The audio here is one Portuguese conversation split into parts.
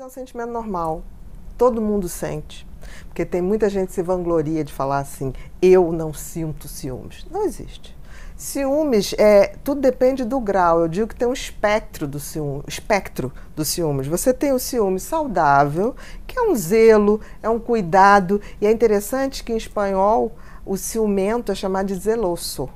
É um sentimento normal. Todo mundo sente. Porque tem muita gente que se vangloria de falar assim: eu não sinto ciúmes. Não existe. Ciúmes é tudo depende do grau. Eu digo que tem um espectro do ciúme, espectro do ciúmes. Você tem o ciúme saudável, que é um zelo, é um cuidado, e é interessante que em espanhol o ciumento é chamado de zeloso.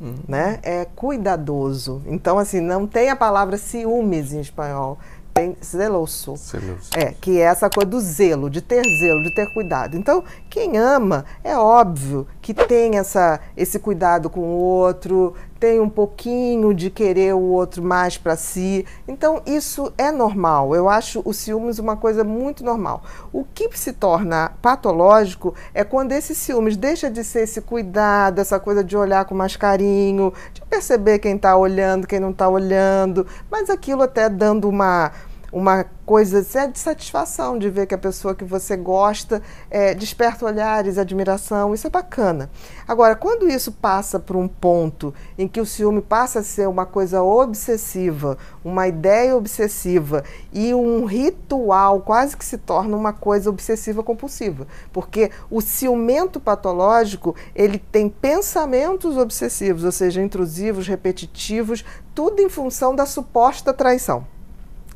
Uhum. Né? É cuidadoso. Então, assim, não tem a palavra ciúmes em espanhol. Tem zeloso. zeloso. É, que é essa coisa do zelo, de ter zelo, de ter cuidado. Então, quem ama, é óbvio que tem essa, esse cuidado com o outro, tem um pouquinho de querer o outro mais para si. Então, isso é normal. Eu acho o ciúmes uma coisa muito normal. O que se torna patológico é quando esse ciúmes deixa de ser esse cuidado, essa coisa de olhar com mais carinho, de perceber quem está olhando, quem não está olhando, mas aquilo até dando uma, uma coisa é de satisfação de ver que a pessoa que você gosta é, desperta olhares, admiração, isso é bacana. Agora, quando isso passa para um ponto em que o ciúme passa a ser uma coisa obsessiva, uma ideia obsessiva e um ritual quase que se torna uma coisa obsessiva compulsiva, porque o ciumento patológico ele tem pensamentos obsessivos, ou seja, intrusivos, repetitivos, tudo em função da suposta traição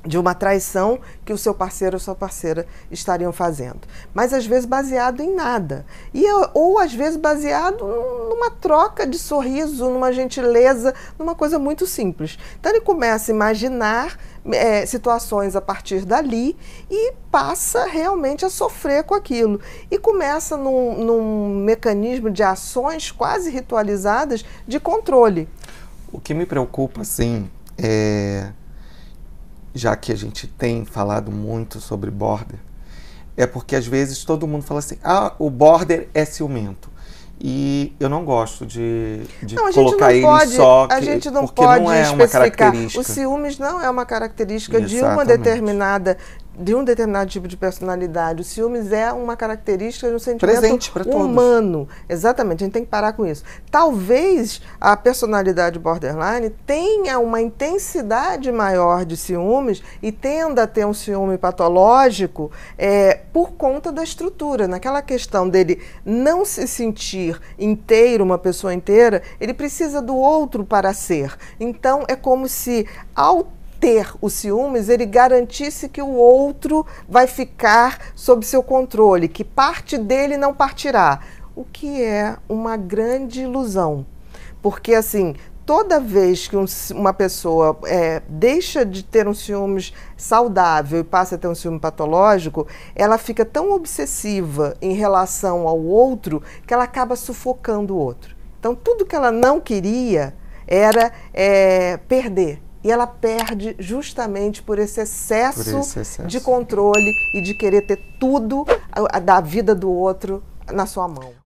de uma traição que o seu parceiro ou sua parceira estariam fazendo. Mas às vezes baseado em nada. E, é, ou às vezes baseado numa troca de sorriso, numa gentileza, numa coisa muito simples. Então ele começa a imaginar é, situações a partir dali e passa realmente a sofrer com aquilo. E começa num, num mecanismo de ações quase ritualizadas de controle. O que me preocupa, sim, é já que a gente tem falado muito sobre border, é porque às vezes todo mundo fala assim: ah, o border é ciumento. E eu não gosto de, de não, colocar ele só a gente não porque pode não é uma característica. O ciúmes não é uma característica Exatamente. de uma determinada de um determinado tipo de personalidade. O ciúmes é uma característica de um sentimento Presente humano. Todos. Exatamente, a gente tem que parar com isso. Talvez a personalidade borderline tenha uma intensidade maior de ciúmes e tenda a ter um ciúme patológico é, por conta da estrutura. Naquela questão dele não se sentir inteiro, uma pessoa inteira, ele precisa do outro para ser. Então é como se ao ter os ciúmes, ele garantisse que o outro vai ficar sob seu controle, que parte dele não partirá, o que é uma grande ilusão. Porque, assim, toda vez que um, uma pessoa é, deixa de ter um ciúmes saudável e passa a ter um ciúme patológico, ela fica tão obsessiva em relação ao outro que ela acaba sufocando o outro. Então, tudo que ela não queria era é, perder. E ela perde justamente por esse, excesso, por esse excesso. de controle e de querer ter tudo a, a, da vida do outro na sua mão.